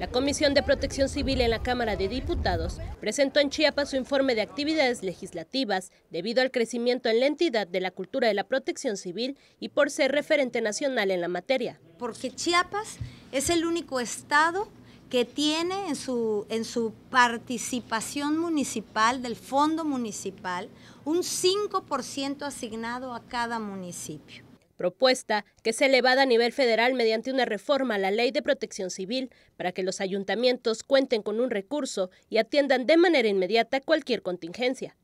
La Comisión de Protección Civil en la Cámara de Diputados presentó en Chiapas su informe de actividades legislativas debido al crecimiento en la entidad de la cultura de la protección civil y por ser referente nacional en la materia. Porque Chiapas es el único estado que tiene en su, en su participación municipal del fondo municipal un 5% asignado a cada municipio propuesta que se elevada a nivel federal mediante una reforma a la Ley de Protección Civil para que los ayuntamientos cuenten con un recurso y atiendan de manera inmediata cualquier contingencia.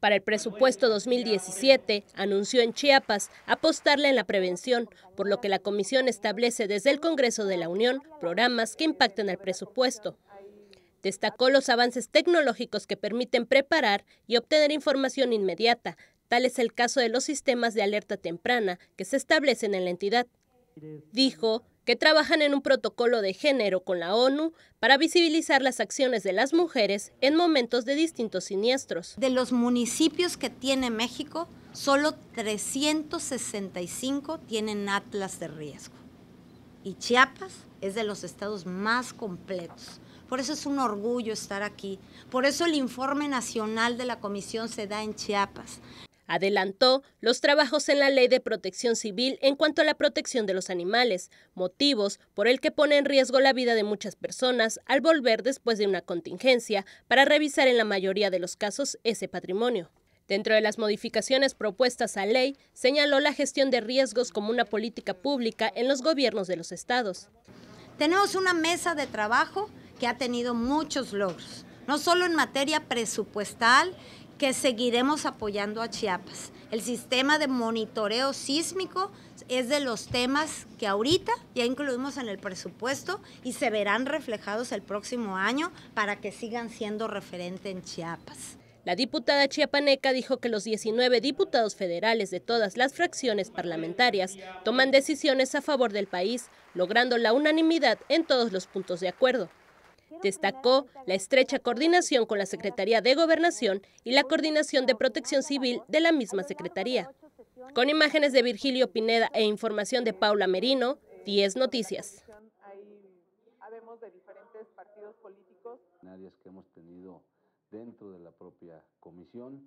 Para el presupuesto 2017, anunció en Chiapas apostarle en la prevención, por lo que la Comisión establece desde el Congreso de la Unión programas que impacten al presupuesto. Destacó los avances tecnológicos que permiten preparar y obtener información inmediata, Tal es el caso de los sistemas de alerta temprana que se establecen en la entidad. Dijo que trabajan en un protocolo de género con la ONU para visibilizar las acciones de las mujeres en momentos de distintos siniestros. De los municipios que tiene México, solo 365 tienen atlas de riesgo. Y Chiapas es de los estados más completos. Por eso es un orgullo estar aquí. Por eso el informe nacional de la comisión se da en Chiapas. Adelantó los trabajos en la Ley de Protección Civil en cuanto a la protección de los animales, motivos por el que pone en riesgo la vida de muchas personas al volver después de una contingencia para revisar en la mayoría de los casos ese patrimonio. Dentro de las modificaciones propuestas a ley, señaló la gestión de riesgos como una política pública en los gobiernos de los estados. Tenemos una mesa de trabajo que ha tenido muchos logros, no solo en materia presupuestal que seguiremos apoyando a Chiapas. El sistema de monitoreo sísmico es de los temas que ahorita ya incluimos en el presupuesto y se verán reflejados el próximo año para que sigan siendo referente en Chiapas. La diputada chiapaneca dijo que los 19 diputados federales de todas las fracciones parlamentarias toman decisiones a favor del país, logrando la unanimidad en todos los puntos de acuerdo. Destacó la estrecha coordinación con la Secretaría de Gobernación y la coordinación de protección civil de la misma Secretaría. Con imágenes de Virgilio Pineda e información de Paula Merino, 10 eh, Noticias. Nadie que hemos tenido dentro de la propia comisión,